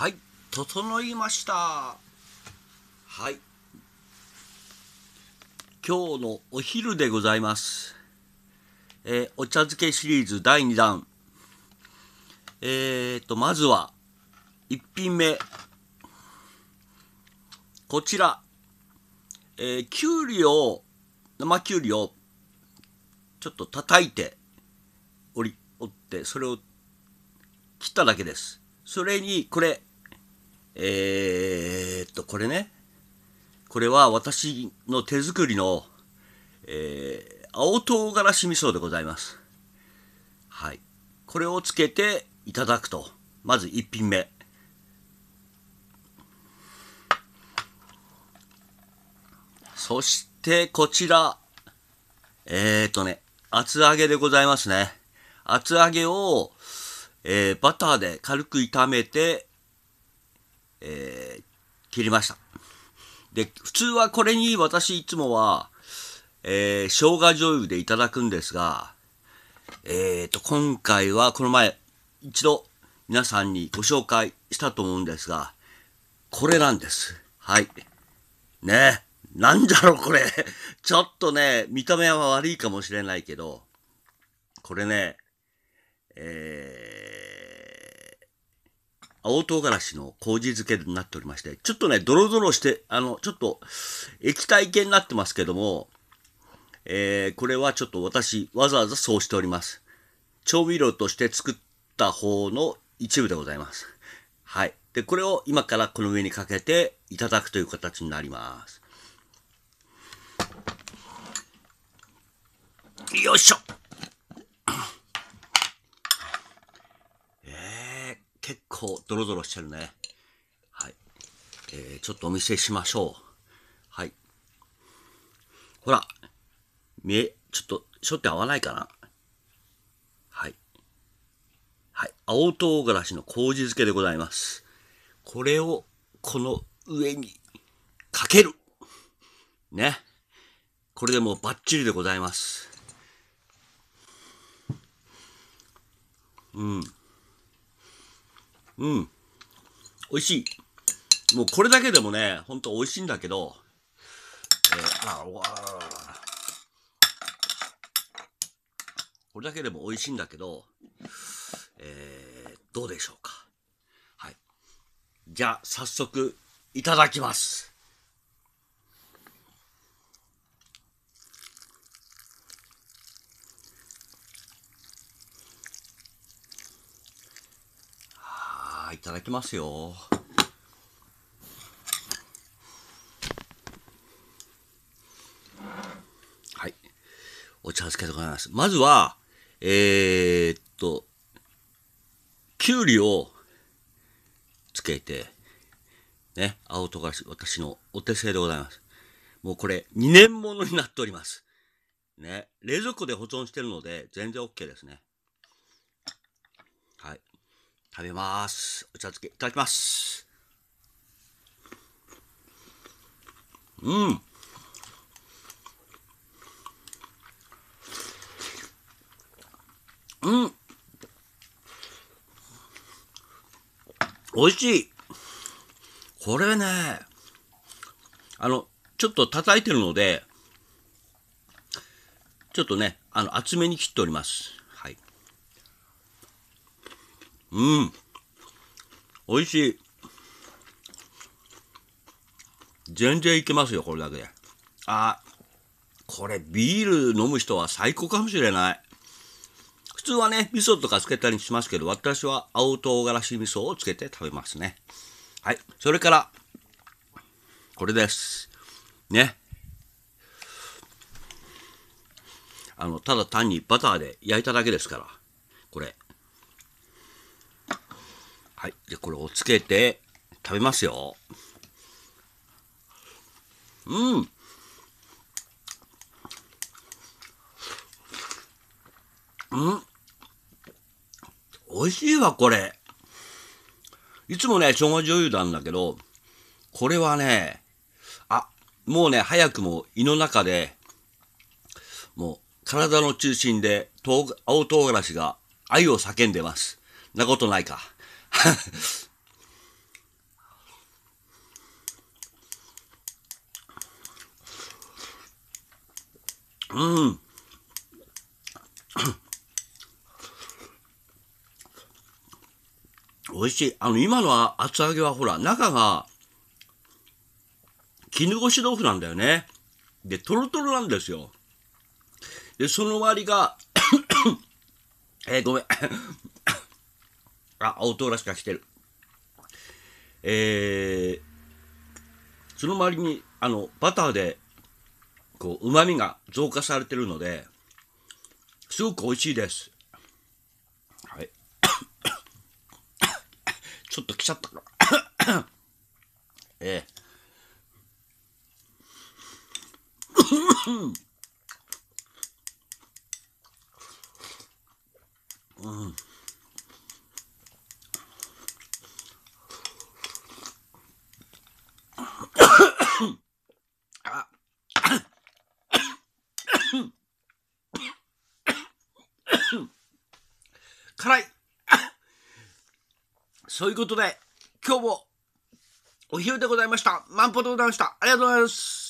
はい整いましたはい今日のお昼でございます、えー、お茶漬けシリーズ第2弾えーとまずは1品目こちらえー、きゅうりを生きゅうりをちょっと叩いて折り折ってそれを切っただけですそれにこれえー、っと、これね。これは私の手作りの、えー、青唐辛子味噌でございます。はい。これをつけていただくと。まず一品目。そしてこちら。えー、っとね、厚揚げでございますね。厚揚げを、えー、バターで軽く炒めて、えー、切りました。で、普通はこれに私いつもは、えー、生姜醤油でいただくんですが、えっ、ー、と、今回はこの前、一度皆さんにご紹介したと思うんですが、これなんです。はい。ねなんじゃろこれ。ちょっとね、見た目は悪いかもしれないけど、これね、えー、青唐辛子の麹漬けになっておりまして、ちょっとね、ドロドロして、あの、ちょっと液体系になってますけども、えー、これはちょっと私、わざわざそうしております。調味料として作った方の一部でございます。はい。で、これを今からこの上にかけていただくという形になります。よいしょ構ドロドロしてるね。はい。えー、ちょっとお見せしましょう。はい。ほら、見え、ちょっと、しょって合わないかな。はい。はい。青唐辛子の麹漬けでございます。これを、この上に、かけるね。これでもうバッチリでございます。うん。うん。美味しい。もうこれだけでもね、ほんと美味しいんだけど、えー、あ、わこれだけでも美味しいんだけど、えー、どうでしょうか。はい。じゃあ、早速、いただきます。いただきますよはいお茶漬けでございますまずはえー、っときゅうりをつけてね青唐辛子私のお手製でございますもうこれ2年ものになっておりますね冷蔵庫で保存してるので全然 OK ですね食べます。お茶漬けいただきます。うん。うん。美味しい。これね、あの、ちょっと叩いてるので、ちょっとね、あの、厚めに切っております。うん。美味しい。全然いけますよ、これだけで。あ、これビール飲む人は最高かもしれない。普通はね、味噌とかつけたりしますけど、私は青唐辛子味噌をつけて食べますね。はい。それから、これです。ね。あの、ただ単にバターで焼いただけですから、これ。はい。で、これをつけて食べますよ。うん。うん。美味しいわ、これ。いつもね、昭和女優なんだけど、これはね、あ、もうね、早くも胃の中で、もう体の中心で青唐辛子が愛を叫んでます。なことないか。うん。美味しい。あの、今の厚揚げはほら、中が、絹ごし豆腐なんだよね。で、とろとろなんですよ。で、その割が えー、ごめんあ、青唐辛子が来てる。えー、その周りに、あの、バターで、こう、旨味が増加されてるので、すごく美味しいです。はい。ちょっと来ちゃったから。辛い そういうことで、今日もお昼でございました。万歩でございました。ありがとうございます。